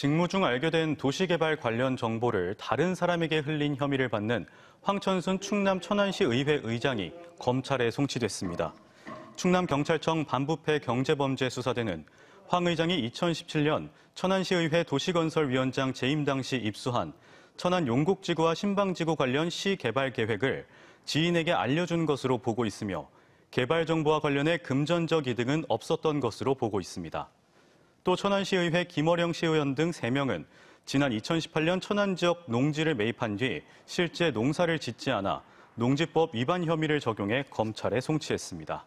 직무 중 알게 된 도시개발 관련 정보를 다른 사람에게 흘린 혐의를 받는 황천순 충남 천안시 의회 의장이 검찰에 송치됐습니다. 충남경찰청 반부패 경제범죄수사대는 황 의장이 2017년 천안시의회 도시건설위원장 재임 당시 입수한 천안 용곡지구와 신방지구 관련 시 개발 계획을 지인에게 알려준 것으로 보고 있으며 개발 정보와 관련해 금전적 이득은 없었던 것으로 보고 있습니다. 또 천안시의회 김어령 시의원 등 3명은 지난 2018년 천안 지역 농지를 매입한 뒤 실제 농사를 짓지 않아 농지법 위반 혐의를 적용해 검찰에 송치했습니다.